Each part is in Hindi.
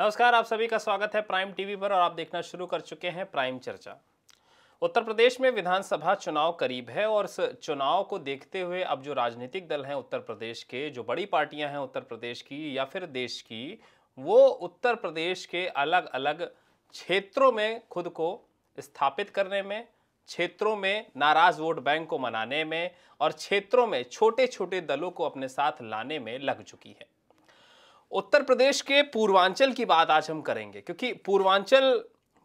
नमस्कार आप सभी का स्वागत है प्राइम टीवी पर और आप देखना शुरू कर चुके हैं प्राइम चर्चा उत्तर प्रदेश में विधानसभा चुनाव करीब है और इस चुनाव को देखते हुए अब जो राजनीतिक दल हैं उत्तर प्रदेश के जो बड़ी पार्टियां हैं उत्तर प्रदेश की या फिर देश की वो उत्तर प्रदेश के अलग अलग क्षेत्रों में खुद को स्थापित करने में क्षेत्रों में नाराज वोट बैंक को मनाने में और क्षेत्रों में छोटे छोटे दलों को अपने साथ लाने में लग चुकी है उत्तर प्रदेश के पूर्वांचल की बात आज हम करेंगे क्योंकि पूर्वांचल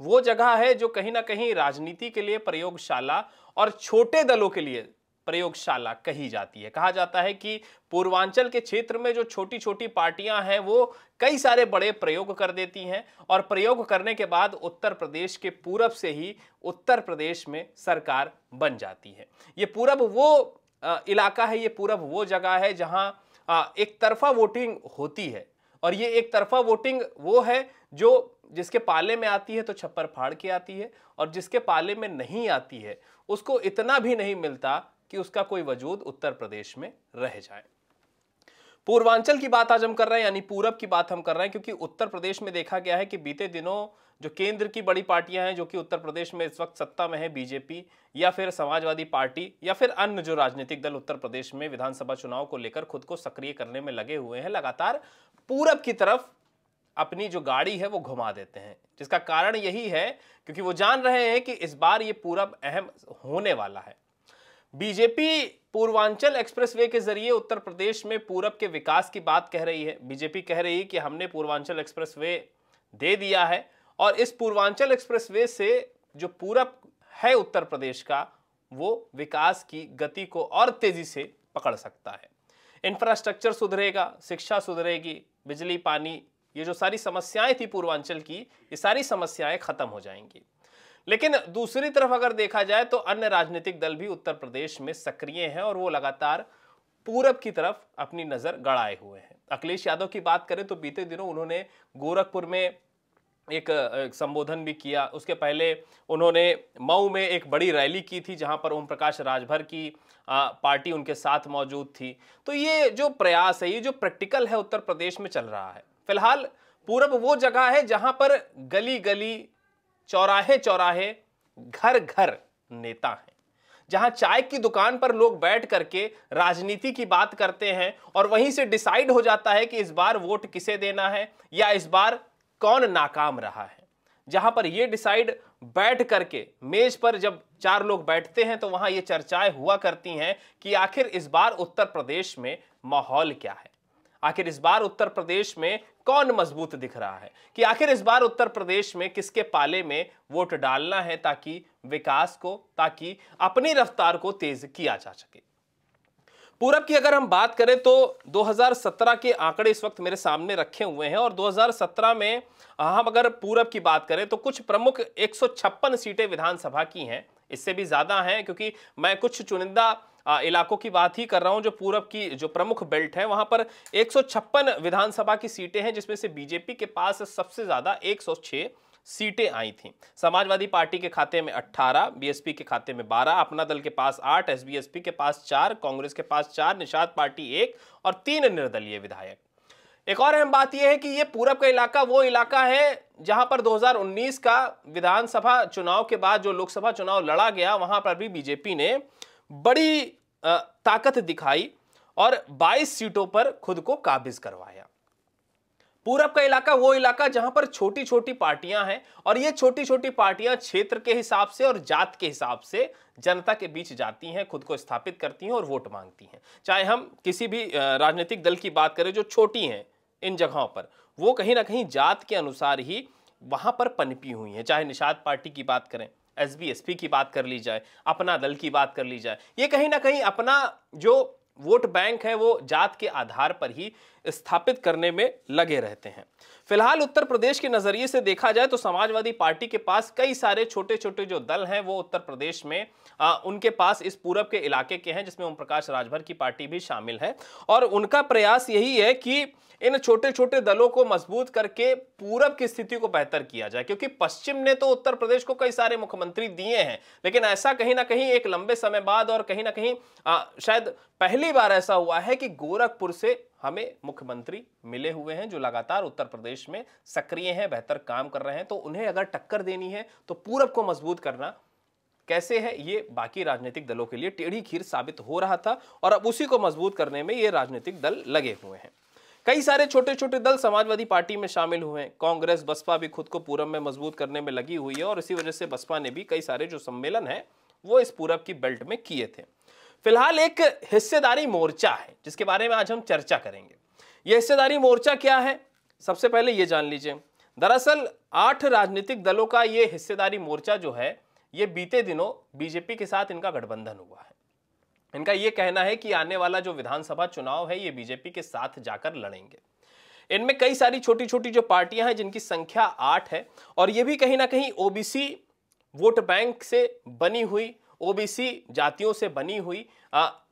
वो जगह है जो कहीं ना कहीं राजनीति के लिए प्रयोगशाला और छोटे दलों के लिए प्रयोगशाला कही जाती है कहा जाता है कि पूर्वांचल के क्षेत्र में जो छोटी छोटी पार्टियां हैं वो कई सारे बड़े प्रयोग कर देती हैं और प्रयोग करने के बाद उत्तर प्रदेश के पूरब से ही उत्तर प्रदेश में सरकार बन जाती है ये पूरब वो इलाका है ये पूरब वो जगह है जहां एक तरफा वोटिंग होती है और ये एक तरफा वोटिंग वो है जो जिसके पाले में आती है तो छप्पर फाड़ के आती है और जिसके पाले में नहीं आती है उसको इतना भी नहीं मिलता कि उसका कोई वजूद उत्तर प्रदेश में रह जाए पूर्वांचल की बात आज हम कर रहे हैं यानी पूरब की बात हम कर रहे हैं क्योंकि उत्तर प्रदेश में देखा गया है कि बीते दिनों जो केंद्र की बड़ी पार्टियां हैं जो कि उत्तर प्रदेश में इस वक्त सत्ता में है बीजेपी या फिर समाजवादी पार्टी या फिर अन्य जो राजनीतिक दल उत्तर प्रदेश में विधानसभा चुनाव को लेकर खुद को सक्रिय करने में लगे हुए हैं लगातार पूरब की तरफ अपनी जो गाड़ी है वो घुमा देते हैं जिसका कारण यही है क्योंकि वो जान रहे हैं कि इस बार ये पूरब अहम होने वाला है बीजेपी पूर्वांचल एक्सप्रेसवे के जरिए उत्तर प्रदेश में पूरब के विकास की बात कह रही है बीजेपी कह रही है कि हमने पूर्वांचल एक्सप्रेसवे दे दिया है और इस पूर्वांचल एक्सप्रेसवे से जो पूरब है उत्तर प्रदेश का वो विकास की गति को और तेजी से पकड़ सकता है इंफ्रास्ट्रक्चर सुधरेगा शिक्षा सुधरेगी बिजली पानी ये जो सारी समस्याएं थी पूर्वांचल की ये सारी समस्याएं खत्म हो जाएंगी लेकिन दूसरी तरफ अगर देखा जाए तो अन्य राजनीतिक दल भी उत्तर प्रदेश में सक्रिय हैं और वो लगातार पूरब की तरफ अपनी नज़र गड़ाए हुए हैं अखिलेश यादव की बात करें तो बीते दिनों उन्होंने गोरखपुर में एक, संबोधन भी किया उसके पहले उन्होंने मऊ में एक बड़ी रैली की थी जहां पर ओम प्रकाश राजभर की पार्टी उनके साथ मौजूद थी तो ये जो प्रयास है ये जो प्रैक्टिकल है उत्तर प्रदेश में चल रहा है फिलहाल पूरब वो जगह है जहां पर गली गली चौराहे चौराहे घर घर नेता हैं जहां चाय की दुकान पर लोग बैठ करके राजनीति की बात करते हैं और वहीं से डिसाइड हो जाता है कि इस बार वोट किसे देना है या इस बार कौन नाकाम रहा है जहां पर ये डिसाइड बैठ करके मेज पर जब चार लोग बैठते हैं तो वहां ये चर्चाएं हुआ करती हैं कि आखिर इस बार उत्तर प्रदेश में माहौल क्या है आखिर इस बार उत्तर प्रदेश में कौन मजबूत दिख रहा है कि आखिर इस बार उत्तर प्रदेश में किसके पाले में वोट डालना है ताकि विकास को ताकि अपनी रफ्तार को तेज किया जा सके पूरब की अगर हम बात करें तो 2017 के आंकड़े इस वक्त मेरे सामने रखे हुए हैं और 2017 में हम अगर पूरब की बात करें तो कुछ प्रमुख एक सीटें विधानसभा की हैं इससे भी ज़्यादा हैं क्योंकि मैं कुछ चुनिंदा इलाकों की बात ही कर रहा हूं जो पूरब की जो प्रमुख बेल्ट है वहां पर एक विधानसभा की सीटें हैं जिसमें से बीजेपी के पास सबसे ज़्यादा एक सीटें आई थी समाजवादी पार्टी के खाते में 18, बीएसपी के खाते में 12, अपना दल के पास 8, एसबीएसपी के पास 4, कांग्रेस के पास 4, निषाद पार्टी एक और तीन निर्दलीय विधायक एक और अहम बात यह है कि ये पूरब का इलाका वो इलाका है जहां पर 2019 का विधानसभा चुनाव के बाद जो लोकसभा चुनाव लड़ा गया वहां पर भी बीजेपी ने बड़ी ताकत दिखाई और 22 सीटों पर खुद को काबिज करवाया पूरब का इलाका वो इलाका जहां पर छोटी छोटी पार्टियां हैं और ये छोटी छोटी पार्टियां क्षेत्र के हिसाब से और जात के हिसाब से जनता के बीच जाती हैं खुद को स्थापित करती हैं और वोट मांगती हैं चाहे हम किसी भी राजनीतिक दल की बात करें जो छोटी हैं इन जगहों पर वो कहीं ना कहीं जात के अनुसार ही वहां पर पनपी हुई हैं चाहे निषाद पार्टी की बात करें एस बी की बात कर ली जाए अपना दल की बात कर ली जाए ये कहीं ना कहीं अपना जो वोट बैंक है वो जात के आधार पर ही स्थापित करने में लगे रहते हैं फिलहाल उत्तर प्रदेश के नज़रिए से देखा जाए तो समाजवादी पार्टी के पास कई सारे छोटे छोटे जो दल हैं वो उत्तर प्रदेश में आ, उनके पास इस पूरब के इलाके के हैं जिसमें ओम प्रकाश राजभर की पार्टी भी शामिल है और उनका प्रयास यही है कि इन छोटे छोटे दलों को मजबूत करके पूरब की स्थिति को बेहतर किया जाए क्योंकि पश्चिम ने तो उत्तर प्रदेश को कई सारे मुख्यमंत्री दिए हैं लेकिन ऐसा कहीं ना कहीं एक लंबे समय बाद और कहीं ना कहीं आ, शायद पहली बार ऐसा हुआ है कि गोरखपुर से हमें मुख्यमंत्री मिले हुए हैं जो लगातार उत्तर प्रदेश में सक्रिय हैं बेहतर काम कर रहे हैं तो उन्हें अगर टक्कर देनी है तो पूरब को मजबूत करना कैसे है ये बाकी राजनीतिक दलों के लिए टेढ़ी खीर साबित हो रहा था और अब उसी को मजबूत करने में ये राजनीतिक दल लगे हुए हैं कई सारे छोटे छोटे दल समाजवादी पार्टी में शामिल हुए हैं कांग्रेस बसपा भी खुद को पूरब में मजबूत करने में लगी हुई है और इसी वजह से बसपा ने भी कई सारे जो सम्मेलन है वो इस पूरब की बेल्ट में किए थे फिलहाल एक हिस्सेदारी मोर्चा है जिसके बारे में आज हम चर्चा करेंगे यह हिस्सेदारी मोर्चा क्या है सबसे पहले ये जान लीजिए दरअसल आठ राजनीतिक दलों का ये हिस्सेदारी मोर्चा जो है ये बीते दिनों बीजेपी के साथ इनका गठबंधन हुआ है इनका ये कहना है कि आने वाला जो विधानसभा चुनाव है ये बीजेपी के साथ जाकर लड़ेंगे इनमें कई सारी छोटी छोटी जो पार्टियां हैं जिनकी संख्या आठ है और ये भी कहीं ना कहीं ओबीसी वोट बैंक से बनी हुई ओबीसी जातियों से बनी हुई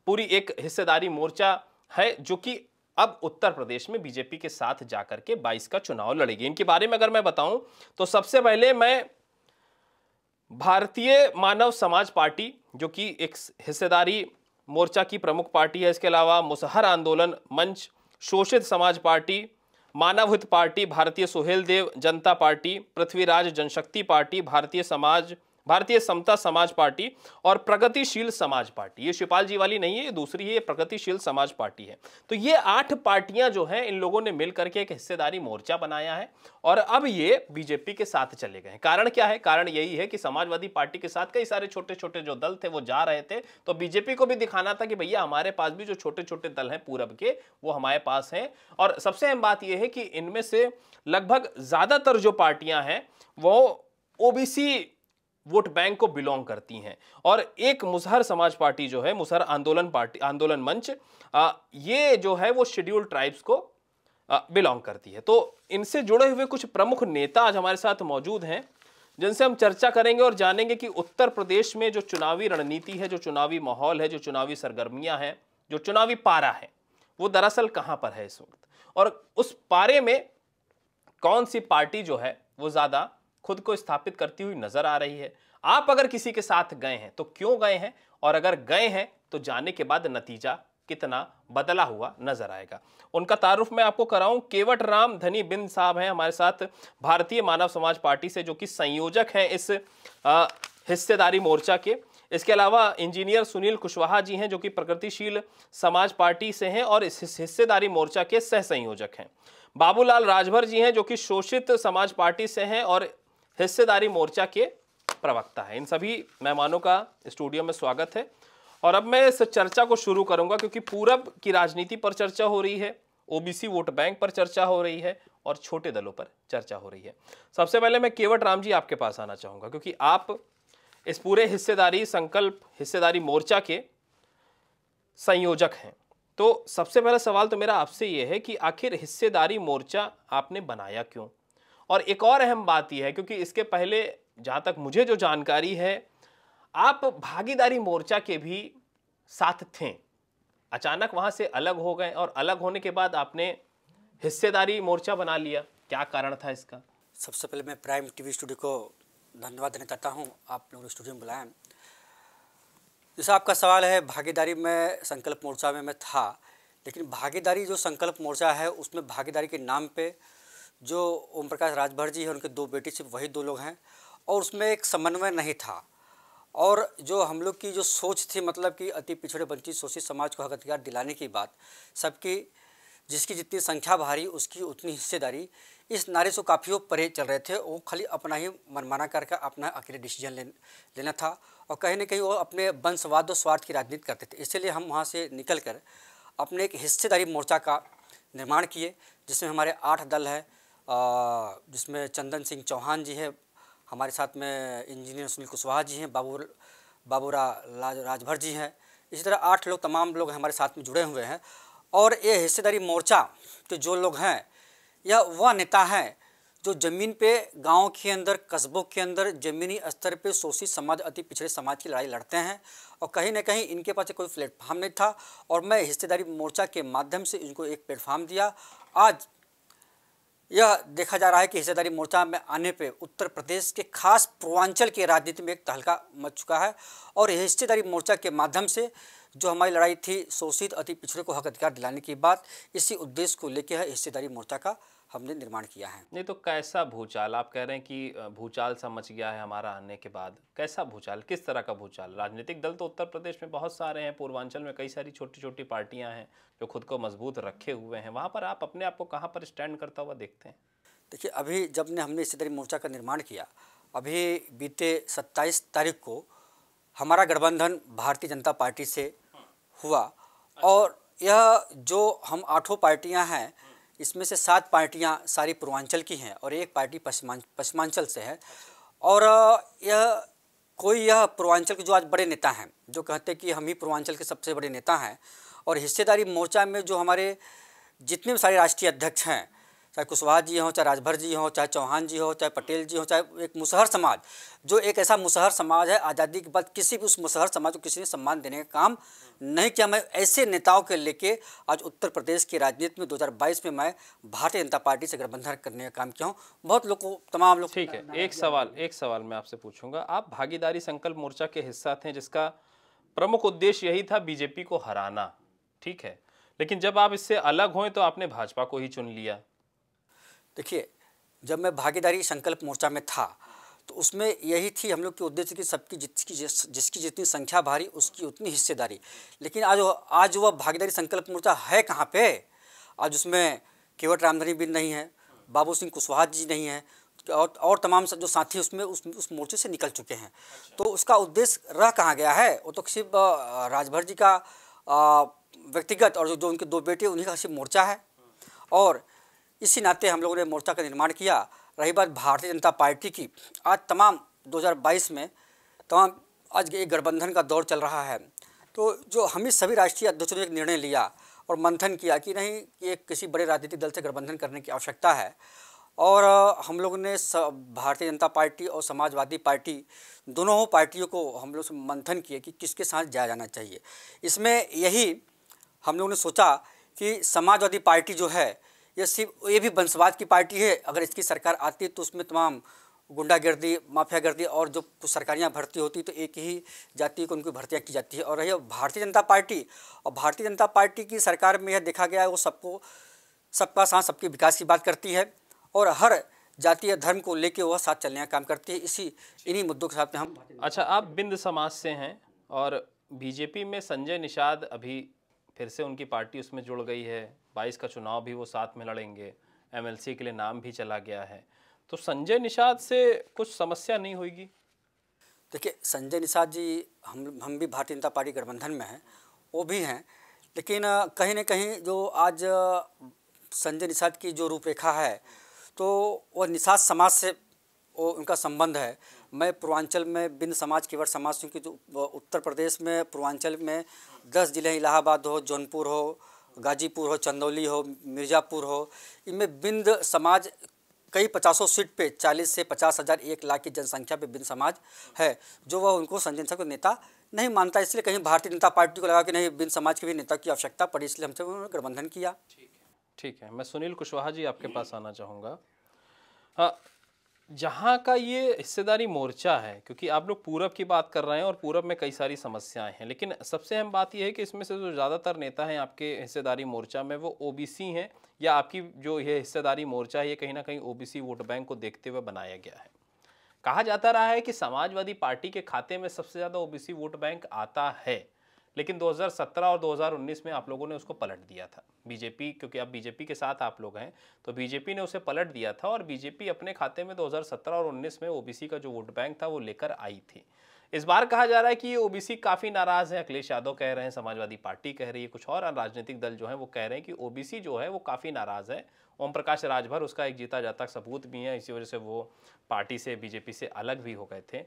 पूरी एक हिस्सेदारी मोर्चा है जो कि अब उत्तर प्रदेश में बीजेपी के साथ जाकर के 22 का चुनाव लड़ेगी इनके बारे में अगर मैं बताऊं तो सबसे पहले मैं भारतीय मानव समाज पार्टी जो कि एक हिस्सेदारी मोर्चा की प्रमुख पार्टी है इसके अलावा मुसहर आंदोलन मंच शोषित समाज पार्टी मानव हित पार्टी भारतीय सुहेल देव जनता पार्टी पृथ्वीराज जनशक्ति पार्टी भारतीय समाज भारतीय समता समाज पार्टी और प्रगतिशील समाज पार्टी ये शिपाल जी वाली नहीं है ये दूसरी है ये प्रगतिशील समाज पार्टी है तो ये आठ पार्टियां जो हैं इन लोगों ने मिल करके एक हिस्सेदारी मोर्चा बनाया है और अब ये बीजेपी के साथ चले गए कारण क्या है कारण यही है कि समाजवादी पार्टी के साथ कई सारे छोटे छोटे जो दल थे वो जा रहे थे तो बीजेपी को भी दिखाना था कि भैया हमारे पास भी जो छोटे छोटे दल हैं पूरब के वो हमारे पास हैं और सबसे अहम बात यह है कि इनमें से लगभग ज़्यादातर जो पार्टियां हैं वो ओबीसी वोट बैंक को बिलोंग करती हैं और एक मुसहर समाज पार्टी जो है मुसहर आंदोलन पार्टी आंदोलन मंच आ, ये जो है वो शेड्यूल ट्राइब्स को बिलोंग करती है तो इनसे जुड़े हुए कुछ प्रमुख नेता आज हमारे साथ मौजूद हैं जिनसे हम चर्चा करेंगे और जानेंगे कि उत्तर प्रदेश में जो चुनावी रणनीति है जो चुनावी माहौल है जो चुनावी सरगर्मियां हैं जो चुनावी पारा है वो दरअसल कहाँ पर है इस वक्त और उस पारे में कौन सी पार्टी जो है वो ज़्यादा खुद को स्थापित करती हुई नजर आ रही है आप अगर किसी के साथ गए हैं तो क्यों गए हैं और अगर गए हैं तो जाने के बाद नतीजा कितना बदला हुआ नजर आएगा उनका तारुफ मैं आपको कराऊं केवट राम धनी बिंद साहब हैं हमारे साथ भारतीय मानव समाज पार्टी से जो कि संयोजक हैं इस हिस्सेदारी मोर्चा के इसके अलावा इंजीनियर सुनील कुशवाहा जी हैं जो कि प्रगतिशील समाज पार्टी से हैं और इस हिस्सेदारी मोर्चा के सह संयोजक हैं बाबूलाल राजभर जी हैं जो कि शोषित समाज पार्टी से हैं और हिस्सेदारी मोर्चा के प्रवक्ता है इन सभी मेहमानों का स्टूडियो में स्वागत है और अब मैं इस चर्चा को शुरू करूंगा क्योंकि पूरब की राजनीति पर चर्चा हो रही है ओबीसी वोट बैंक पर चर्चा हो रही है और छोटे दलों पर चर्चा हो रही है सबसे पहले मैं केवट राम जी आपके पास आना चाहूँगा क्योंकि आप इस पूरे हिस्सेदारी संकल्प हिस्सेदारी मोर्चा के संयोजक हैं तो सबसे पहला सवाल तो मेरा आपसे ये है कि आखिर हिस्सेदारी मोर्चा आपने बनाया क्यों और एक और अहम बात यह है क्योंकि इसके पहले जहाँ तक मुझे जो जानकारी है आप भागीदारी मोर्चा के भी साथ थे अचानक वहाँ से अलग हो गए और अलग होने के बाद आपने हिस्सेदारी मोर्चा बना लिया क्या कारण था इसका सबसे पहले मैं प्राइम टीवी स्टूडियो को धन्यवाद देना चाहता हूँ आप ने स्टूडियो में बुलाया जैसा आपका सवाल है भागीदारी में संकल्प मोर्चा में मैं था लेकिन भागीदारी जो संकल्प मोर्चा है उसमें भागीदारी के नाम पर जो ओम प्रकाश राजभर जी हैं उनके दो बेटी सिर्फ वही दो लोग हैं और उसमें एक समन्वय नहीं था और जो हम लोग की जो सोच थी मतलब कि अति पिछड़े वंचित शोषित समाज को हक अधिकार दिलाने की बात सबकी जिसकी जितनी संख्या भारी उसकी उतनी हिस्सेदारी इस नारे से काफ़ी वो परे चल रहे थे वो खाली अपना ही मनमाना करके अपना अकेले डिसीजन ले, लेना था और कहीं ना कहीं वो अपने वंशवाद और स्वार्थ की राजनीति करते थे इसलिए हम वहाँ से निकल कर अपने एक हिस्सेदारी मोर्चा का निर्माण किए जिसमें हमारे आठ दल हैं जिसमें चंदन सिंह चौहान जी है हमारे साथ में इंजीनियर सुनील कुशवाहा जी हैं बाबू बाबूरा राज राजभर जी हैं इसी तरह आठ लोग तमाम लोग हमारे साथ में जुड़े हुए हैं और ये हिस्सेदारी मोर्चा के तो जो लोग हैं यह वह नेता हैं जो ज़मीन पे गांव के अंदर कस्बों के अंदर ज़मीनी स्तर पे शोषित समाज अति पिछड़े समाज की लड़ाई लड़ते हैं और कहीं ना कहीं इनके पास कोई प्लेटफार्म नहीं था और मैं हिस्सेदारी मोर्चा के माध्यम से इनको एक प्लेटफार्म दिया आज यह देखा जा रहा है कि हिस्सेदारी मोर्चा में आने पर उत्तर प्रदेश के खास पूर्वांचल के राजनीति में एक तहलका मच चुका है और हिस्सेदारी मोर्चा के माध्यम से जो हमारी लड़ाई थी शोषित अति पिछड़े को हक अधिकार दिलाने की बात इसी उद्देश्य को लेकर है हिस्सेदारी मोर्चा का हमने निर्माण किया है नहीं तो कैसा भूचाल आप कह रहे हैं कि भूचाल सा मच गया है हमारा आने के बाद कैसा भूचाल किस तरह का भूचाल राजनीतिक दल तो उत्तर प्रदेश में बहुत सारे हैं पूर्वांचल में कई सारी छोटी छोटी पार्टियां हैं जो खुद को मजबूत रखे हुए हैं वहाँ पर आप अपने आप को कहाँ पर स्टैंड करता हुआ देखते हैं देखिए अभी जब ने हमने इसी तरह मोर्चा का निर्माण किया अभी बीते सत्ताईस तारीख को हमारा गठबंधन भारतीय जनता पार्टी से हुआ हाँ। और यह जो हम आठों पार्टियां हैं इसमें से सात पार्टियां सारी पूर्वांचल की हैं और एक पार्टी पश्चिमांचल से है और यह कोई यह पूर्वांचल के जो आज बड़े नेता हैं जो कहते हैं कि हम ही पूर्वांचल के सबसे बड़े नेता हैं और हिस्सेदारी मोर्चा में जो हमारे जितने भी सारे राष्ट्रीय अध्यक्ष हैं चाहे कुशवाहा जी हों चाहे राजभर जी हों चाहे चौहान जी हों चाहे पटेल जी हों चाहे एक मुसहर समाज जो एक ऐसा मुसहर समाज है आज़ादी के बाद किसी भी उस मुसहर समाज को किसी ने सम्मान देने का काम नहीं किया मैं ऐसे नेताओं के लेके आज उत्तर प्रदेश की राजनीति में 2022 में मैं भारतीय जनता पार्टी से गठबंधन करने का काम किया हूँ बहुत लोग तमाम लोग ठीक है एक सवाल एक सवाल मैं आपसे पूछूंगा आप भागीदारी संकल्प मोर्चा के हिस्सा थे जिसका प्रमुख उद्देश्य यही था बीजेपी को हराना ठीक है लेकिन जब आप इससे अलग हुए तो आपने भाजपा को ही चुन लिया देखिए जब मैं भागीदारी संकल्प मोर्चा में था तो उसमें यही थी हम लोग के उद्देश्य कि सबकी जिसकी जिसकी जितनी संख्या भारी उसकी उतनी हिस्सेदारी लेकिन आज आज वह भागीदारी संकल्प मोर्चा है कहाँ पे आज उसमें केवट रामधनी भी नहीं है बाबू सिंह कुशवाहा जी नहीं है और और तमाम जो साथी उसमें उस उस मोर्चे से निकल चुके हैं अच्छा। तो उसका उद्देश्य रह कहाँ गया है वो तो सिर्फ राजभर जी का व्यक्तिगत और जो, जो उनके दो बेटे उन्हीं का सिर्फ मोर्चा है और इसी नाते हम लोगों ने मोर्चा का निर्माण किया रही बात भारतीय जनता पार्टी की आज तमाम 2022 में तमाम आज एक गठबंधन का दौर चल रहा है तो जो हमें सभी राष्ट्रीय अध्यक्षों ने एक निर्णय लिया और मंथन किया कि नहीं एक किसी बड़े राजनीतिक दल से गठबंधन करने की आवश्यकता है और हम लोगों ने भारतीय जनता पार्टी और समाजवादी पार्टी दोनों पार्टियों को हम लोग मंथन किए कि किसके साथ जाया जाना चाहिए इसमें यही हम लोगों ने सोचा कि समाजवादी पार्टी जो है ये सिर्फ ये भी वंशवाद की पार्टी है अगर इसकी सरकार आती है तो उसमें तमाम गुंडागर्दी माफियागर्दी और जो सरकारियाँ भर्ती होती तो एक ही जाति को उनकी भर्तियाँ की जाती है और रही भारतीय जनता पार्टी और भारतीय जनता पार्टी की सरकार में यह देखा गया है वो सबको सबका साथ सबके विकास की बात करती है और हर जातीय धर्म को लेकर वह साथ चलने का काम करती है इसी इन्हीं मुद्दों के साथ में हम अच्छा आप बिंद समाज से हैं और बीजेपी में संजय निषाद अभी फिर से उनकी पार्टी उसमें जुड़ गई है बाईस का चुनाव भी वो साथ में लड़ेंगे एमएलसी के लिए नाम भी चला गया है तो संजय निषाद से कुछ समस्या नहीं होगी देखिए संजय निषाद जी हम हम भी भारतीय जनता पार्टी गठबंधन में हैं वो भी हैं लेकिन कहीं ना कहीं जो आज संजय निषाद की जो रूपरेखा है तो वो निषाद समाज से वो उनका संबंध है मैं पूर्वांचल में बिंद समाज वर्ष समाज क्योंकि उत्तर प्रदेश में पूर्वांचल में दस जिले इलाहाबाद हो जौनपुर हो गाजीपुर हो चंदौली हो मिर्ज़ापुर हो इनमें बिंद समाज कई पचासों सीट पे चालीस से पचास हज़ार एक लाख की जनसंख्या पे बिंद समाज है जो वह उनको जनसंख्या को नेता नहीं मानता इसलिए कहीं भारतीय जनता पार्टी को लगा कि नहीं बिंद समाज के भी नेता की आवश्यकता पड़ी इसलिए हमसे उन्होंने गठबंधन किया ठीक है मैं सुनील कुशवाहा जी आपके पास आना चाहूँगा हाँ, जहाँ का ये हिस्सेदारी मोर्चा है क्योंकि आप लोग पूरब की बात कर रहे हैं और पूरब में कई सारी समस्याएं हैं लेकिन सबसे अहम बात यह है कि इसमें से जो ज़्यादातर नेता हैं आपके हिस्सेदारी मोर्चा में वो ओबीसी हैं या आपकी जो ये हिस्सेदारी मोर्चा है ये कहीं ना कहीं ओबीसी वोट बैंक को देखते हुए बनाया गया है कहा जाता रहा है कि समाजवादी पार्टी के खाते में सबसे ज़्यादा ओ वोट बैंक आता है लेकिन 2017 और 2019 में आप लोगों ने उसको पलट दिया था बीजेपी क्योंकि आप बीजेपी के साथ आप लोग हैं तो बीजेपी ने उसे पलट दिया था और बीजेपी अपने खाते में 2017 और 19 में ओबीसी का जो वोट बैंक था वो लेकर आई थी इस बार कहा जा रहा है कि ये ओबीसी काफ़ी नाराज़ हैं अखिलेश यादव कह रहे हैं समाजवादी पार्टी कह रही है कुछ और राजनीतिक दल जो है वो कह रहे हैं कि ओबीसी जो है वो काफ़ी नाराज़ है ओम प्रकाश राजभर उसका एक जीता जाता सबूत भी है इसी वजह से वो पार्टी से बीजेपी से अलग भी हो गए थे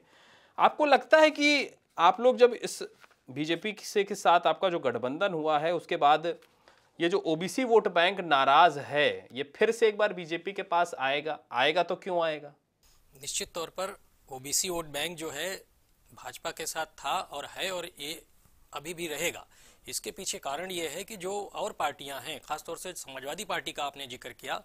आपको लगता है कि आप लोग जब इस बीजेपी से के साथ आपका जो गठबंधन हुआ है उसके बाद ये जो ओबीसी वोट बैंक नाराज है ये फिर से एक बार बीजेपी के पास आएगा आएगा तो क्यों आएगा निश्चित तौर पर ओबीसी वोट बैंक जो है भाजपा के साथ था और है और ये अभी भी रहेगा इसके पीछे कारण ये है कि जो और पार्टियां हैं खासतौर से समाजवादी पार्टी का आपने जिक्र किया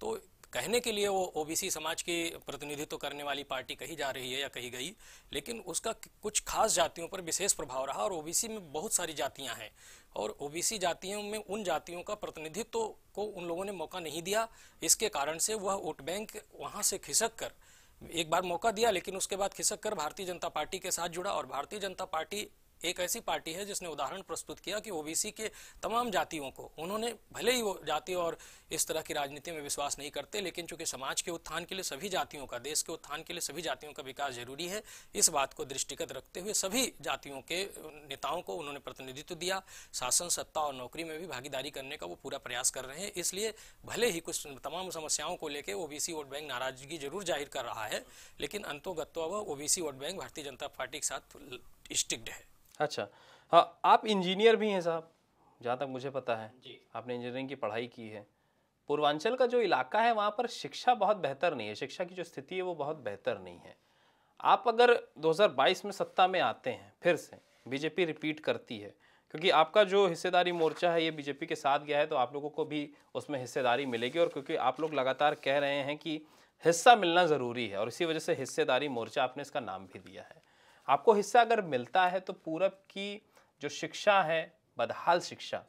तो कहने के लिए वो ओबीसी समाज की प्रतिनिधित्व करने वाली पार्टी कही जा रही है या कही गई लेकिन उसका कुछ खास जातियों पर विशेष प्रभाव रहा और ओबीसी में बहुत सारी जातियां हैं और ओबीसी जातियों में उन जातियों का प्रतिनिधित्व को उन लोगों ने मौका नहीं दिया इसके कारण से वह वोट बैंक वहाँ से खिसक कर एक बार मौका दिया लेकिन उसके बाद खिसक कर भारतीय जनता पार्टी के साथ जुड़ा और भारतीय जनता पार्टी एक ऐसी पार्टी है जिसने उदाहरण प्रस्तुत किया कि ओबीसी के तमाम जातियों को उन्होंने भले ही वो जाति और इस तरह की राजनीति में विश्वास नहीं करते लेकिन चूंकि समाज के उत्थान के लिए सभी जातियों का देश के उत्थान के लिए सभी जातियों का विकास जरूरी है इस बात को दृष्टिगत रखते हुए सभी जातियों के नेताओं को उन्होंने प्रतिनिधित्व दिया शासन सत्ता और नौकरी में भी भागीदारी करने का वो पूरा प्रयास कर रहे हैं इसलिए भले ही कुछ तमाम समस्याओं को लेकर ओबीसी वोट बैंक नाराजगी जरूर जाहिर कर रहा है लेकिन अंतोगत्वा वह ओबीसी वोट बैंक भारतीय जनता पार्टी के साथ स्टिक्ड है अच्छा हाँ आप इंजीनियर भी हैं साहब जहाँ तक मुझे पता है जी आपने इंजीनियरिंग की पढ़ाई की है पूर्वांचल का जो इलाका है वहाँ पर शिक्षा बहुत बेहतर नहीं है शिक्षा की जो स्थिति है वो बहुत बेहतर नहीं है आप अगर 2022 में सत्ता में आते हैं फिर से बीजेपी रिपीट करती है क्योंकि आपका जो हिस्सेदारी मोर्चा है ये बीजेपी के साथ गया है तो आप लोगों को भी उसमें हिस्सेदारी मिलेगी और क्योंकि आप लोग लगातार कह रहे हैं कि हिस्सा मिलना ज़रूरी है और इसी वजह से हिस्सेदारी मोर्चा आपने इसका नाम भी दिया है आपको हिस्सा अगर मिलता है तो पूरब की जो शिक्षा है बदहाल शिक्षा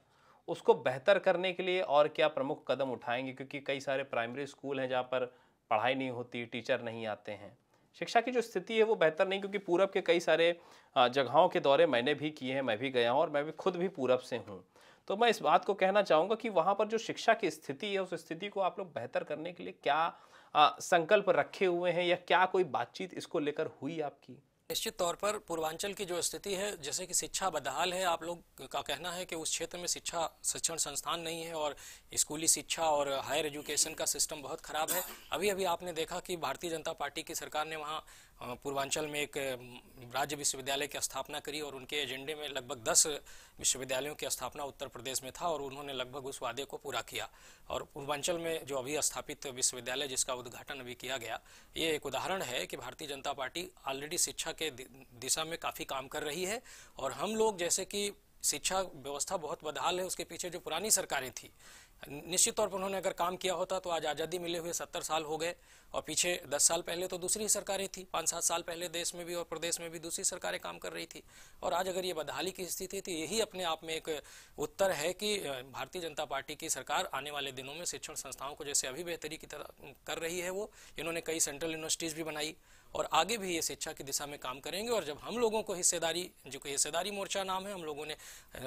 उसको बेहतर करने के लिए और क्या प्रमुख कदम उठाएंगे क्योंकि कई सारे प्राइमरी स्कूल हैं जहाँ पर पढ़ाई नहीं होती टीचर नहीं आते हैं शिक्षा की जो स्थिति है वो बेहतर नहीं क्योंकि पूरब के कई सारे जगहों के दौरे मैंने भी किए हैं मैं भी गया हूँ और मैं भी खुद भी पूरब से हूँ तो मैं इस बात को कहना चाहूँगा कि वहाँ पर जो शिक्षा की स्थिति है उस स्थिति को आप लोग बेहतर करने के लिए क्या संकल्प रखे हुए हैं या क्या कोई बातचीत इसको लेकर हुई आपकी निश्चित तौर पर पूर्वांचल की जो स्थिति है जैसे कि शिक्षा बदहाल है आप लोग का कहना है कि उस क्षेत्र में शिक्षा शिक्षण संस्थान नहीं है और स्कूली शिक्षा और हायर एजुकेशन का सिस्टम बहुत खराब है अभी अभी आपने देखा कि भारतीय जनता पार्टी की सरकार ने वहाँ पूर्वांचल में एक राज्य विश्वविद्यालय की स्थापना करी और उनके एजेंडे में लगभग दस विश्वविद्यालयों की स्थापना उत्तर प्रदेश में था और उन्होंने लगभग उस वादे को पूरा किया और पूर्वांचल में जो अभी स्थापित विश्वविद्यालय जिसका उद्घाटन अभी किया गया ये एक उदाहरण है कि भारतीय जनता पार्टी ऑलरेडी शिक्षा के दिशा में काफ़ी काम कर रही है और हम लोग जैसे कि शिक्षा व्यवस्था बहुत बदहाल है उसके पीछे जो पुरानी सरकारें थी निश्चित तौर पर उन्होंने अगर काम किया होता तो आज आज़ादी मिले हुए सत्तर साल हो गए और पीछे दस साल पहले तो दूसरी सरकारें थी पाँच सात साल पहले देश में भी और प्रदेश में भी दूसरी सरकारें काम कर रही थी और आज अगर ये बदहाली की स्थिति थी तो यही अपने आप में एक उत्तर है कि भारतीय जनता पार्टी की सरकार आने वाले दिनों में शिक्षण संस्थाओं को जैसे अभी बेहतरी की तरह कर रही है वो इन्होंने कई सेंट्रल यूनिवर्सिटीज़ भी बनाई और आगे भी ये शिक्षा की दिशा में काम करेंगे और जब हम लोगों को हिस्सेदारी जो कि हिस्सेदारी मोर्चा नाम है हम लोगों ने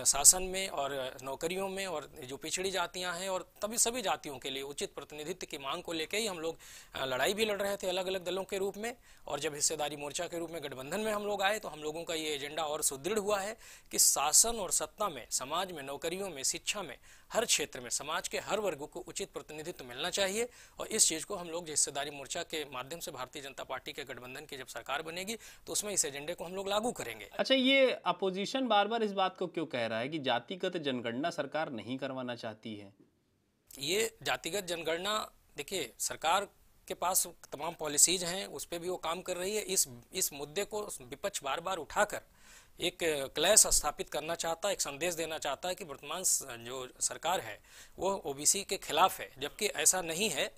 शासन में और नौकरियों में और जो पिछड़ी जातियां हैं और तभी सभी जातियों के लिए उचित प्रतिनिधित्व की मांग को लेकर ही हम लोग लड़ाई भी लड़ रहे थे अलग अलग दलों के रूप में और जब हिस्सेदारी मोर्चा के रूप में गठबंधन में हम लोग आए तो हम लोगों का ये एजेंडा और सुदृढ़ हुआ है कि शासन और सत्ता में समाज में नौकरियों में शिक्षा में हर क्षेत्र में समाज के हर वर्गों को उचित प्रतिनिधित्व मिलना चाहिए और इस चीज़ को हम लोग हिस्सेदारी मोर्चा के माध्यम से भारतीय जनता पार्टी के गठबंधन की जब सरकार बनेगी तो उसमें इस एजेंडे को हम लोग लागू करेंगे अच्छा ये अपोजिशन बार बार इस बात को क्यों कह रहा है कि जातिगत जनगणना सरकार नहीं करवाना चाहती है ये जातिगत जनगणना देखिए सरकार के पास तमाम पॉलिसीज हैं उस पर भी वो काम कर रही है इस इस मुद्दे को विपक्ष बार बार उठाकर एक क्लैश स्थापित करना चाहता है एक संदेश देना चाहता है कि वर्तमान जो सरकार है वो ओबीसी के खिलाफ है जबकि ऐसा नहीं है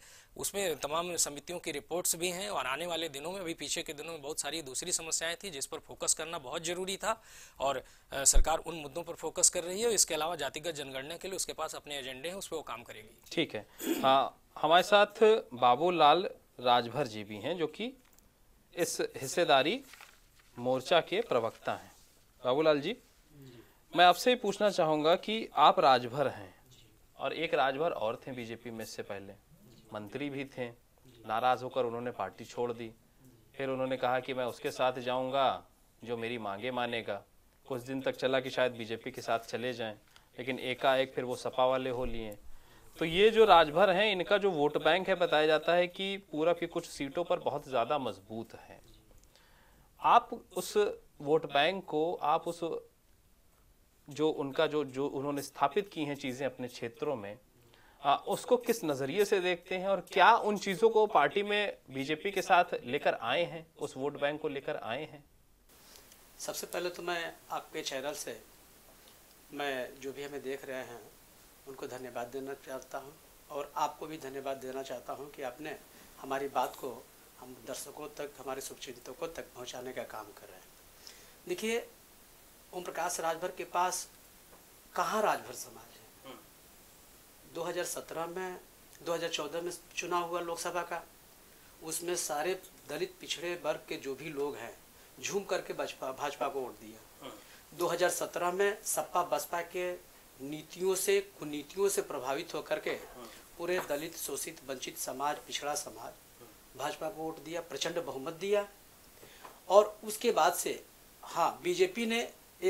उसमें तमाम समितियों की रिपोर्ट्स भी हैं और आने वाले दिनों में अभी पीछे के दिनों में बहुत सारी दूसरी समस्याएं थी जिस पर फोकस करना बहुत जरूरी था और सरकार उन मुद्दों पर फोकस कर रही है इसके अलावा जातिगत जनगणना के लिए उसके पास अपने एजेंडे हैं उस पर वो काम करेगी ठीक है आ, हाँ, हमारे साथ बाबूलाल राजभर जी भी हैं जो कि इस हिस्सेदारी मोर्चा के प्रवक्ता हैं बाबूलाल जी मैं आपसे पूछना चाहूँगा कि आप राजभर हैं और एक राजभर और थे बीजेपी में इससे पहले मंत्री भी थे नाराज होकर उन्होंने पार्टी छोड़ दी फिर उन्होंने कहा कि मैं उसके साथ जाऊंगा जो मेरी मांगे मानेगा कुछ दिन तक चला कि शायद बीजेपी के साथ चले जाएं लेकिन एकाएक फिर वो सपा वाले हो लिए तो ये जो राजभर हैं इनका जो वोट बैंक है बताया जाता है कि पूरा की कुछ सीटों पर बहुत ज़्यादा मजबूत हैं आप उस वोट बैंक को आप उस जो उनका जो जो उन्होंने स्थापित की हैं चीज़ें अपने क्षेत्रों में आ, उसको किस नज़रिए से देखते हैं और क्या उन चीज़ों को पार्टी में बीजेपी के साथ लेकर आए हैं उस वोट बैंक को लेकर आए हैं सबसे पहले तो मैं आपके चैनल से मैं जो भी हमें देख रहे हैं उनको धन्यवाद देना चाहता हूँ और आपको भी धन्यवाद देना चाहता हूँ कि आपने हमारी बात को हम दर्शकों तक हमारे शुभचिंतकों तक पहुँचाने का काम कर रहे हैं देखिए ओम प्रकाश राजभर के पास कहाँ राजभर समाज है 2017 हम्म। में 2014 में चुनाव हुआ लोकसभा का उसमें सारे दलित पिछड़े वर्ग के जो भी लोग हैं झूम करके भाजपा को वोट दिया 2017 हम्म। में सपा बसपा के नीतियों से कुनीतियों से प्रभावित होकर के हाँ। पूरे दलित शोषित वंचित समाज पिछड़ा समाज भाजपा को वोट दिया प्रचंड बहुमत दिया और उसके बाद से हाँ बीजेपी ने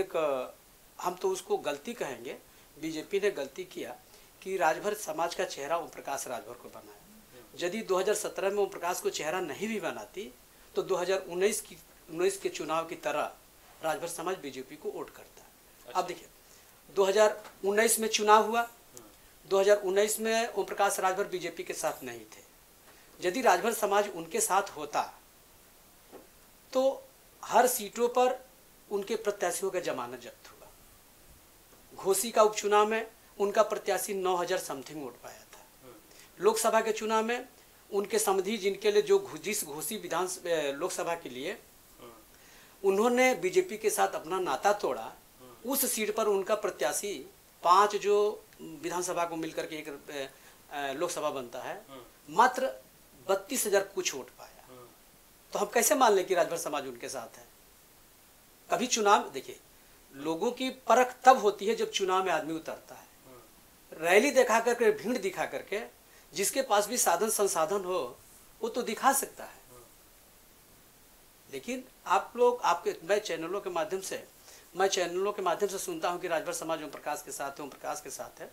एक हम तो उसको गलती कहेंगे बीजेपी ने गलती किया कि राजभर समाज का चेहरा ओम प्रकाश राजभर को बनाया यदि 2017 में ओम प्रकाश को चेहरा नहीं भी बनाती तो 2019 की उन्नीस के चुनाव की तरह राजभर समाज बीजेपी को वोट करता अब अच्छा। देखिए 2019 में चुनाव हुआ 2019 में ओम प्रकाश राजभर बीजेपी के साथ नहीं थे यदि राजभर समाज उनके साथ होता तो हर सीटों पर उनके प्रत्याशियों का जमानत जब्त हुआ घोसी का उपचुनाव में उनका प्रत्याशी 9000 समथिंग वोट पाया था लोकसभा के चुनाव में उनके समधि जिनके लिए जो जिस घोसी विधान लोकसभा के लिए हाँ। उन्होंने बीजेपी के साथ अपना नाता तोड़ा उस सीट पर उनका प्रत्याशी पांच जो विधानसभा को मिलकर के एक लोकसभा बनता है हाँ। मात्र बत्तीस हजार कुछ वोट पाया हाँ। तो हम कैसे मान लें कि राजभर समाज उनके साथ है कभी चुनाव देखिए लोगों की परख तब होती है जब चुनाव में आदमी उतरता है हाँ। रैली दिखा करके भीड़ दिखा करके जिसके पास भी साधन संसाधन हो वो तो दिखा सकता है लेकिन आप लोग आपके मैं चैनलों के माध्यम से मैं चैनलों के माध्यम से सुनता हूँ कि राजभर समाज ओम प्रकाश के साथ है ओम प्रकाश के साथ है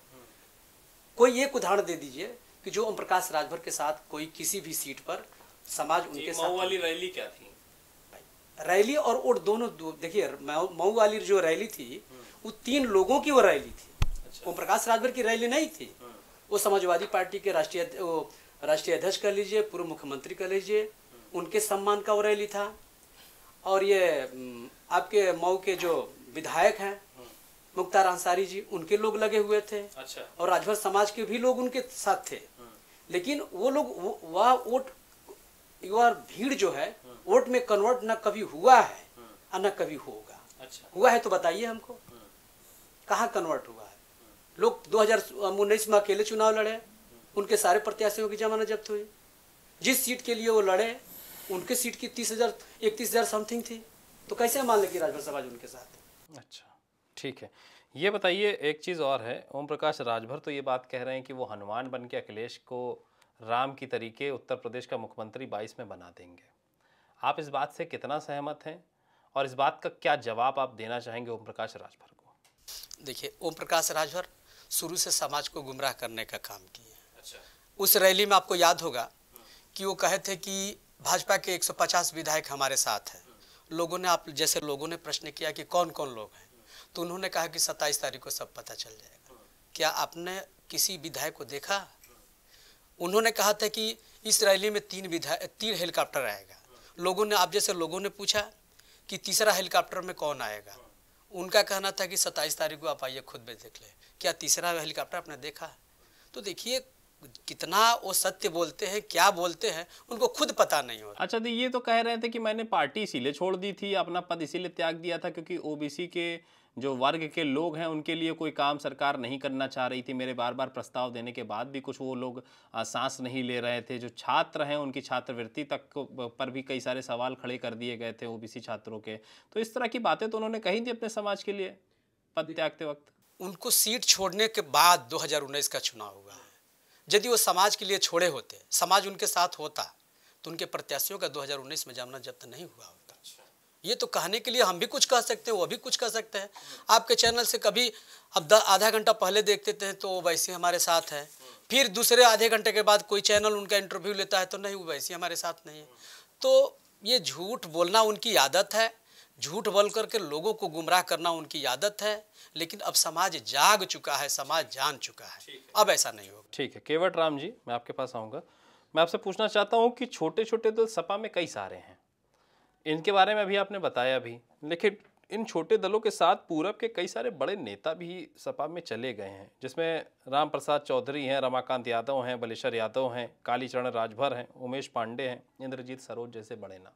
कोई एक उदाहरण दे दीजिए कि जो ओम प्रकाश राजभर के साथ कोई किसी भी सीट पर समाज उनके साथ वाली रैली क्या थी रैली और वोट दोनों दो, देखिए मऊ वाली जो रैली थी वो हम्म। तीन लोगों की वो रैली थी अच्छा। ओम प्रकाश राजभर की रैली नहीं थी हम्म। वो समाजवादी पार्टी के राष्ट्रीय राष्ट्रीय अध्यक्ष कर लीजिए पूर्व मुख्यमंत्री कर लीजिए हम्म। उनके सम्मान का वो रैली था और ये हम्म, आपके मऊ के जो विधायक हैं मुख्तार अंसारी जी उनके लोग लगे हुए थे अच्छा। और राजभर समाज के भी लोग उनके साथ थे हम्म। लेकिन वो लोग वह वोट वह भीड़ जो है हम्म। वोट में कन्वर्ट ना कभी हुआ है और न कभी होगा अच्छा। हुआ है तो बताइए हमको कहाँ कन्वर्ट हुआ है लोग दो हजार उन्नीस में अकेले चुनाव लड़े उनके सारे प्रत्याशियों की जमानत जब्त हुई जिस सीट के लिए वो लड़े उनके सीट की तीस हजार इकतीस हजार समथिंग थी तो कैसे मान लेंगे राजभर समाज उनके साथ अच्छा ठीक है ये बताइए एक चीज़ और है ओम प्रकाश राजभर तो ये बात कह रहे हैं कि वो हनुमान बन के अखिलेश को राम की तरीके उत्तर प्रदेश का मुख्यमंत्री बाईस में बना देंगे आप इस बात से कितना सहमत हैं और इस बात का क्या जवाब आप देना चाहेंगे ओम प्रकाश राजभर को देखिए ओम प्रकाश राजभर शुरू से समाज को गुमराह करने का काम किए अच्छा। उस रैली में आपको याद होगा कि वो कहे थे कि भाजपा के 150 विधायक हमारे साथ हैं लोगों ने आप जैसे लोगों ने प्रश्न किया कि कौन कौन लोग हैं तो उन्होंने कहा कि सत्ताईस तारीख को सब पता चल जाएगा क्या आपने किसी विधायक को देखा उन्होंने कहा था कि इस रैली में तीन विधायक तीन हेलीकॉप्टर आएगा लोगों ने आप जैसे लोगों ने पूछा कि तीसरा हेलीकॉप्टर में कौन आएगा उनका कहना था कि सत्ताईस तारीख को आप आइए खुद में देख लें क्या तीसरा हेलीकॉप्टर आपने देखा तो देखिए कितना वो सत्य बोलते हैं क्या बोलते हैं उनको खुद पता नहीं होता अच्छा तो ये तो कह रहे थे कि मैंने पार्टी इसीलिए छोड़ दी थी अपना पद इसीलिए त्याग दिया था क्योंकि ओबीसी के जो वर्ग के लोग हैं उनके लिए कोई काम सरकार नहीं करना चाह रही थी मेरे बार बार प्रस्ताव देने के बाद भी कुछ वो लोग सांस नहीं ले रहे थे जो छात्र हैं उनकी छात्रवृत्ति तक पर भी कई सारे सवाल खड़े कर दिए गए थे ओबीसी छात्रों के तो इस तरह की बातें तो उन्होंने कही थी अपने समाज के लिए पद त्यागते वक्त उनको सीट छोड़ने के बाद दो का चुनाव हुआ है यदि वो समाज के लिए छोड़े होते समाज उनके साथ होता तो उनके प्रत्याशियों का 2019 में जामना जब्त नहीं हुआ होता ये तो कहने के लिए हम भी कुछ कह सकते हैं वो भी कुछ कह सकते हैं आपके चैनल से कभी अब आधा घंटा पहले देखते थे तो वो वैसे हमारे साथ है फिर दूसरे आधे घंटे के बाद कोई चैनल उनका इंटरव्यू लेता है तो नहीं वो वैसे हमारे साथ नहीं है तो ये झूठ बोलना उनकी आदत है झूठ बोल करके लोगों को गुमराह करना उनकी आदत है लेकिन अब समाज जाग चुका है समाज जान चुका है अब ऐसा नहीं होगा ठीक है केवट राम जी मैं आपके पास आऊँगा मैं आपसे पूछना चाहता हूँ कि छोटे छोटे दल सपा में कई सारे हैं इनके बारे में अभी आपने बताया भी लेकिन इन छोटे दलों के साथ पूरब के कई सारे बड़े नेता भी सपा में चले गए हैं जिसमें राम प्रसाद चौधरी हैं रमाकांत यादव हैं बलेश्वर यादव हैं कालीचरण राजभर हैं उमेश पांडे हैं इंद्रजीत सरोज जैसे बड़े नाम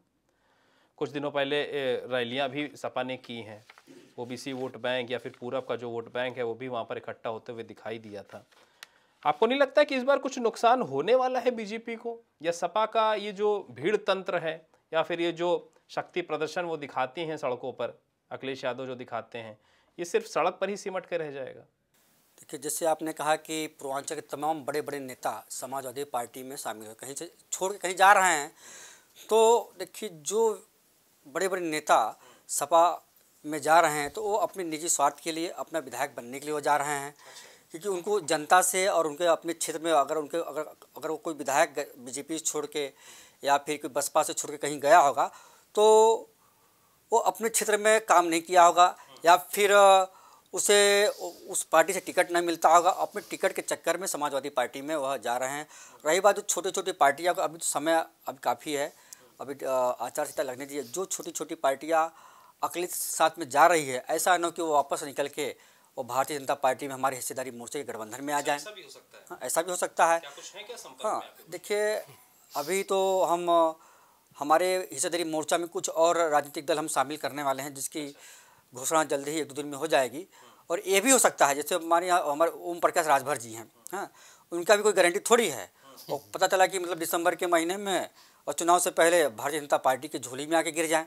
कुछ दिनों पहले रैलियाँ भी सपा ने की हैं ओबीसी वोट बैंक या फिर पूरब का जो वोट बैंक है वो भी वहाँ पर इकट्ठा होते हुए दिखाई दिया था आपको नहीं लगता कि इस बार कुछ नुकसान होने वाला है बीजेपी को या सपा का ये जो भीड़ तंत्र है या फिर ये जो शक्ति प्रदर्शन वो दिखाती हैं सड़कों पर अखिलेश यादव जो दिखाते हैं ये सिर्फ सड़क पर ही सिमट कर रह जाएगा देखिए जैसे आपने कहा कि पूर्वांचल के तमाम बड़े बड़े नेता समाजवादी पार्टी में शामिल हुए कहीं से छोड़ कहीं जा रहे हैं तो देखिए जो बड़े बड़े नेता सपा में जा रहे हैं तो वो अपने निजी स्वार्थ के लिए अपना विधायक बनने के लिए वो जा रहे हैं क्योंकि उनको जनता से और उनके अपने क्षेत्र में अगर उनके अगर अगर वो कोई विधायक बीजेपी से छोड़ के या फिर कोई बसपा से छोड़ के कहीं गया होगा तो वो अपने क्षेत्र में काम नहीं किया होगा या फिर उसे उस पार्टी से टिकट नहीं मिलता होगा अपने टिकट के चक्कर में समाजवादी पार्टी में वह जा रहे हैं रही बात जो छोटे छोटे पार्टियाँ अभी तो समय अब काफ़ी है अभी आचार संहिता लगने दीजिए जो छोटी छोटी पार्टियाँ अकलित साथ में जा रही है ऐसा न हो कि वो वापस निकल के वो भारतीय जनता पार्टी में हमारी हिस्सेदारी मोर्चे के गठबंधन में आ जाए ऐसा भी हो सकता है हाँ ऐसा भी हो सकता है हाँ देखिए अभी तो हम हमारे हिस्सेदारी मोर्चा में कुछ और राजनीतिक दल हम शामिल करने वाले हैं जिसकी घोषणा जल्द ही एक दो दिन में हो जाएगी और ये भी हो सकता है जैसे हमारे यहाँ हमारे ओम प्रकाश राजभर जी हैं हाँ उनका भी कोई गारंटी थोड़ी है और हाँ, पता चला कि मतलब दिसंबर के महीने में और चुनाव से पहले भारतीय जनता पार्टी की झोली में आके गिर जाएं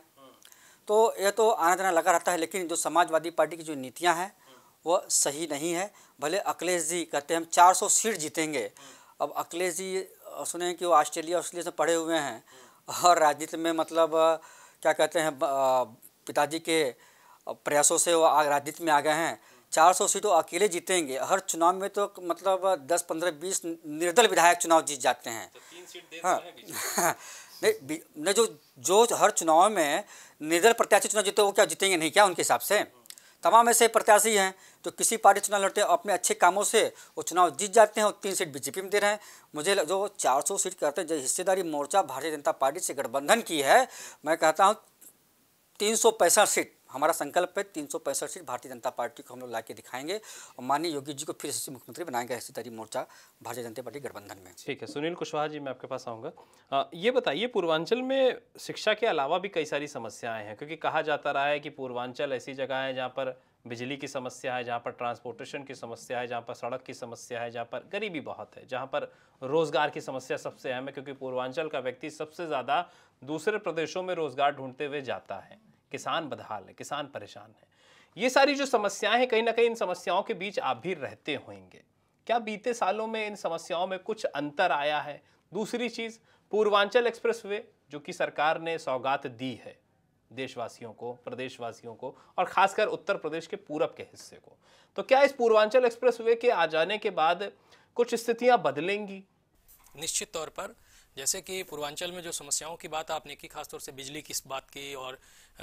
तो यह तो आना जाना लगा रहता है लेकिन जो समाजवादी पार्टी की जो नीतियाँ हैं वह सही नहीं है भले अखिलेश जी कहते हैं हम चार सीट जीतेंगे अब अखिलेश जी सुने कि वो ऑस्ट्रेलिया ऑस्ट्रेलिया से पढ़े हुए हैं और राजनीति में मतलब क्या कहते हैं पिताजी के प्रयासों से वो राजनीति में आ गए हैं 400 सीटों अकेले जीतेंगे हर चुनाव में तो मतलब 10 15 20 निर्दल विधायक चुनाव जीत जाते हैं तो तीन सीट हाँ नहीं नहीं जो जो हर चुनाव में निर्दल प्रत्याशी चुनाव जीते वो क्या जीतेंगे नहीं क्या उनके हिसाब से तमाम ऐसे प्रत्याशी हैं जो किसी पार्टी चुनाव लड़ते हैं अपने अच्छे कामों से वो चुनाव जीत जाते हैं और तीन सीट बीजेपी में दे रहे हैं मुझे जो 400 सीट कहते हैं जो हिस्सेदारी मोर्चा भारतीय जनता पार्टी से गठबंधन की है मैं कहता हूँ तीन सीट हमारा संकल्प है तीन सौ पैंसठ सीट भारतीय जनता पार्टी को हम लोग ला के दिखाएंगे और माननीय योगी जी को फिर से मुख्यमंत्री बनाएंगे ऐसी तरी मोर्चा भारतीय जनता पार्टी गठबंधन में ठीक है सुनील कुशवाहा जी मैं आपके पास आऊँगा ये बताइए पूर्वांचल में शिक्षा के अलावा भी कई सारी समस्याएँ हैं क्योंकि कहा जाता रहा है कि पूर्वांचल ऐसी जगह है जहाँ पर बिजली की समस्या है जहाँ पर ट्रांसपोर्टेशन की समस्या है जहाँ पर सड़क की समस्या है जहाँ पर गरीबी बहुत है जहाँ पर रोज़गार की समस्या सबसे अहम है क्योंकि पूर्वांचल का व्यक्ति सबसे ज़्यादा दूसरे प्रदेशों में रोज़गार ढूंढते हुए जाता है किसान बदहाल है किसान परेशान है ये सारी जो समस्याएं हैं कहीं ना कहीं इन समस्याओं के बीच आप भी रहते होंगे क्या बीते सालों में इन समस्याओं में कुछ अंतर आया है दूसरी चीज़ पूर्वांचल एक्सप्रेस जो कि सरकार ने सौगात दी है देशवासियों को प्रदेशवासियों को और खासकर उत्तर प्रदेश के पूरब के हिस्से को तो क्या इस पूर्वांचल एक्सप्रेसवे के आ जाने के बाद कुछ स्थितियां बदलेंगी निश्चित तौर पर जैसे कि पूर्वांचल में जो समस्याओं की बात आपने की खासतौर से बिजली की बात की और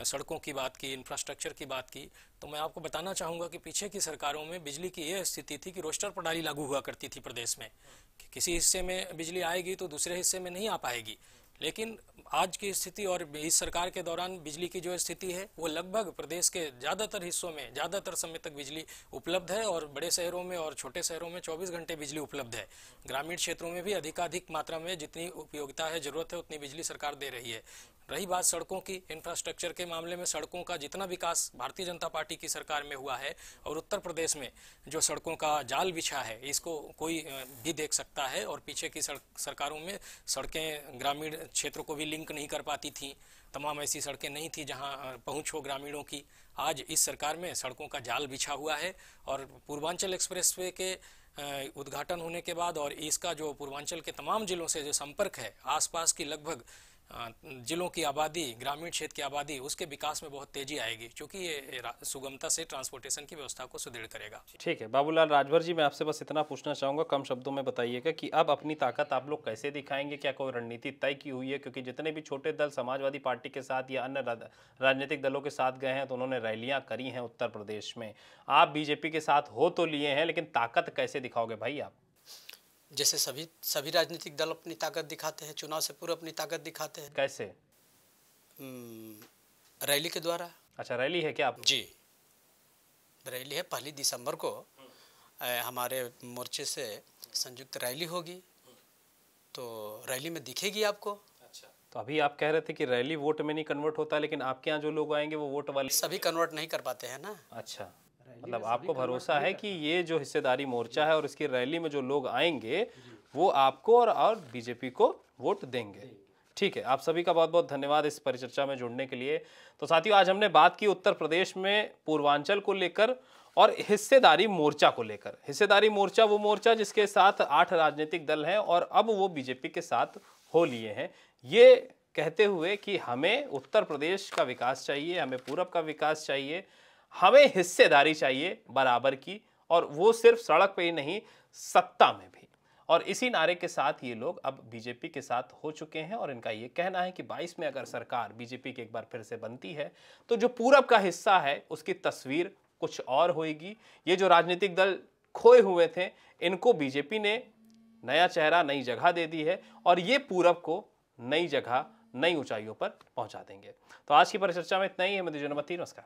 सड़कों की बात की इंफ्रास्ट्रक्चर की बात की तो मैं आपको बताना चाहूँगा कि पीछे की सरकारों में बिजली की यह स्थिति थी कि रोस्टर प्रणाली लागू हुआ करती थी प्रदेश में कि किसी हिस्से में बिजली आएगी तो दूसरे हिस्से में नहीं आ पाएगी लेकिन आज की स्थिति और इस सरकार के दौरान बिजली की जो स्थिति है वो लगभग प्रदेश के ज़्यादातर हिस्सों में ज़्यादातर समय तक बिजली उपलब्ध है और बड़े शहरों में और छोटे शहरों में 24 घंटे बिजली उपलब्ध है ग्रामीण क्षेत्रों में भी अधिकाधिक मात्रा में जितनी उपयोगिता है ज़रूरत है उतनी बिजली सरकार दे रही है रही बात सड़कों की इंफ्रास्ट्रक्चर के मामले में सड़कों का जितना विकास भारतीय जनता पार्टी की सरकार में हुआ है और उत्तर प्रदेश में जो सड़कों का जाल बिछा है इसको कोई भी देख सकता है और पीछे की सरकारों में सड़कें ग्रामीण क्षेत्रों को भी लिंक नहीं कर पाती थी तमाम ऐसी सड़कें नहीं थी जहाँ पहुँच हो ग्रामीणों की आज इस सरकार में सड़कों का जाल बिछा हुआ है और पूर्वांचल एक्सप्रेस के उद्घाटन होने के बाद और इसका जो पूर्वांचल के तमाम जिलों से जो संपर्क है आसपास की लगभग जिलों की आबादी ग्रामीण क्षेत्र की आबादी उसके विकास में बहुत तेजी आएगी क्योंकि ये सुगमता से ट्रांसपोर्टेशन की व्यवस्था को सुदृढ़ करेगा ठीक है बाबूलाल राजभर जी मैं आपसे बस इतना पूछना चाहूँगा कम शब्दों में बताइएगा कि अब अपनी ताकत आप लोग कैसे दिखाएंगे क्या कोई रणनीति तय की हुई है क्योंकि जितने भी छोटे दल समाजवादी पार्टी के साथ या अन्य राजनीतिक दलों के साथ गए हैं तो उन्होंने रैलियाँ करी हैं उत्तर प्रदेश में आप बीजेपी के साथ हो तो लिए हैं लेकिन ताकत कैसे दिखाओगे भाई आप जैसे सभी सभी राजनीतिक दल अपनी ताकत दिखाते हैं चुनाव से पूर्व अपनी ताकत दिखाते हैं कैसे हम्म, रैली के द्वारा अच्छा रैली है क्या आप जी रैली है पहली दिसंबर को हमारे मोर्चे से संयुक्त रैली होगी तो रैली में दिखेगी आपको अच्छा तो अभी आप कह रहे थे कि रैली वोट में नहीं कन्वर्ट होता लेकिन आपके यहाँ जो लोग आएंगे वो वोट वाले सभी कन्वर्ट नहीं कर पाते हैं ना अच्छा मतलब आपको भरोसा है कि ये जो हिस्सेदारी मोर्चा है और इसकी रैली में जो लोग आएंगे वो आपको और और बीजेपी को वोट देंगे ठीक है आप सभी का बहुत बहुत धन्यवाद इस परिचर्चा में जुड़ने के लिए तो साथियों आज हमने बात की उत्तर प्रदेश में पूर्वांचल को लेकर और हिस्सेदारी मोर्चा को लेकर हिस्सेदारी मोर्चा वो मोर्चा जिसके साथ आठ राजनीतिक दल हैं और अब वो बीजेपी के साथ हो लिए हैं ये कहते हुए कि हमें उत्तर प्रदेश का विकास चाहिए हमें पूरब का विकास चाहिए हमें हिस्सेदारी चाहिए बराबर की और वो सिर्फ सड़क पे ही नहीं सत्ता में भी और इसी नारे के साथ ये लोग अब बीजेपी के साथ हो चुके हैं और इनका ये कहना है कि 22 में अगर सरकार बीजेपी की एक बार फिर से बनती है तो जो पूरब का हिस्सा है उसकी तस्वीर कुछ और होएगी ये जो राजनीतिक दल खोए हुए थे इनको बीजेपी ने नया चेहरा नई जगह दे दी है और ये पूरब को नई जगह नई ऊंचाइयों पर पहुंचा देंगे तो आज की परिचर्चा में इतना ही है मैं दिजनमती नमस्कार